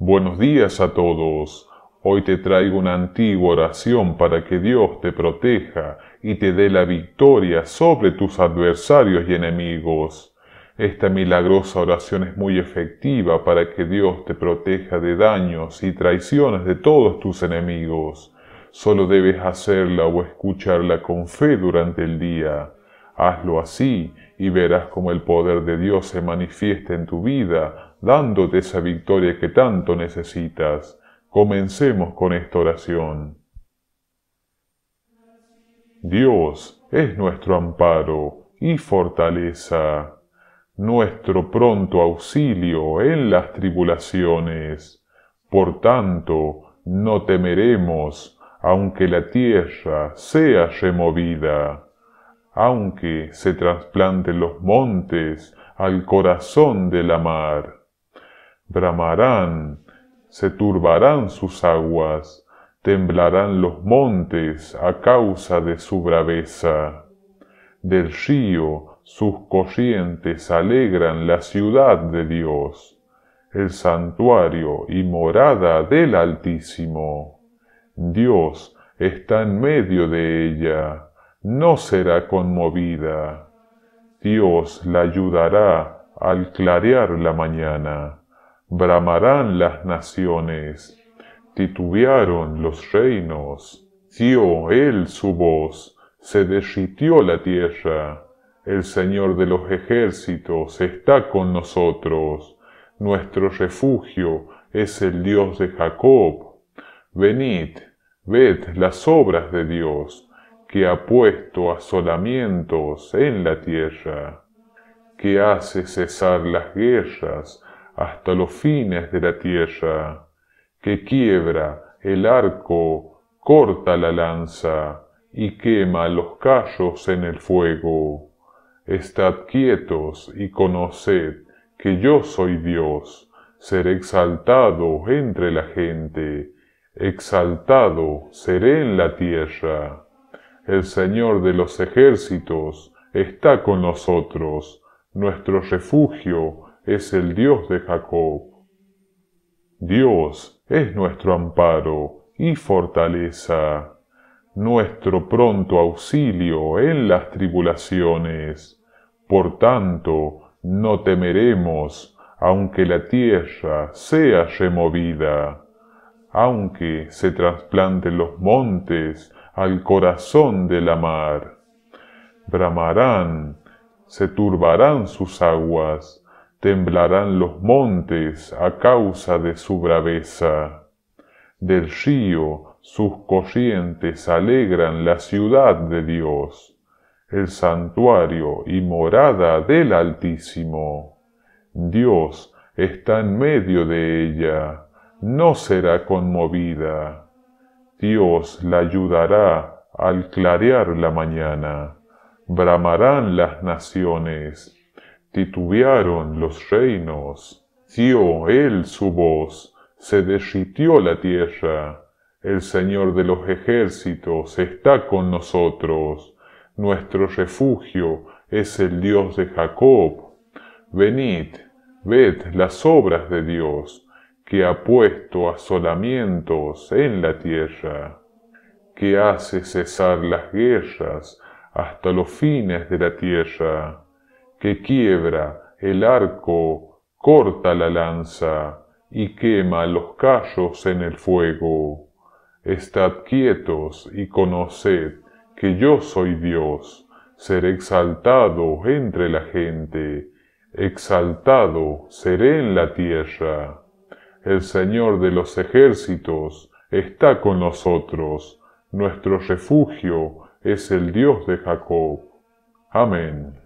Buenos días a todos. Hoy te traigo una antigua oración para que Dios te proteja y te dé la victoria sobre tus adversarios y enemigos. Esta milagrosa oración es muy efectiva para que Dios te proteja de daños y traiciones de todos tus enemigos. Solo debes hacerla o escucharla con fe durante el día. Hazlo así y verás cómo el poder de Dios se manifiesta en tu vida, dándote esa victoria que tanto necesitas. Comencemos con esta oración. Dios es nuestro amparo y fortaleza, nuestro pronto auxilio en las tribulaciones. Por tanto, no temeremos, aunque la tierra sea removida aunque se trasplante los montes al corazón de la mar. Bramarán, se turbarán sus aguas, temblarán los montes a causa de su braveza. Del río sus corrientes alegran la ciudad de Dios, el santuario y morada del Altísimo. Dios está en medio de ella no será conmovida. Dios la ayudará al clarear la mañana. Bramarán las naciones, titubearon los reinos. Dio él su voz, se deshitió la tierra. El Señor de los ejércitos está con nosotros. Nuestro refugio es el Dios de Jacob. Venid, ved las obras de Dios que ha puesto asolamientos en la tierra, que hace cesar las guerras hasta los fines de la tierra, que quiebra el arco, corta la lanza y quema los callos en el fuego. Estad quietos y conoced que yo soy Dios, seré exaltado entre la gente, exaltado seré en la tierra. El Señor de los ejércitos está con nosotros, nuestro refugio es el Dios de Jacob. Dios es nuestro amparo y fortaleza, nuestro pronto auxilio en las tribulaciones. Por tanto, no temeremos, aunque la tierra sea removida, aunque se trasplanten los montes al corazón de la mar. Bramarán, se turbarán sus aguas, temblarán los montes a causa de su braveza. Del río sus corrientes alegran la ciudad de Dios, el santuario y morada del Altísimo. Dios está en medio de ella, no será conmovida. Dios la ayudará al clarear la mañana. Bramarán las naciones, titubearon los reinos. Dio él su voz, se deshitió la tierra. El Señor de los ejércitos está con nosotros. Nuestro refugio es el Dios de Jacob. Venid, ved las obras de Dios que ha puesto asolamientos en la tierra, que hace cesar las guerras hasta los fines de la tierra, que quiebra el arco, corta la lanza y quema los callos en el fuego. Estad quietos y conoced que yo soy Dios, seré exaltado entre la gente, exaltado seré en la tierra. El Señor de los ejércitos está con nosotros. Nuestro refugio es el Dios de Jacob. Amén.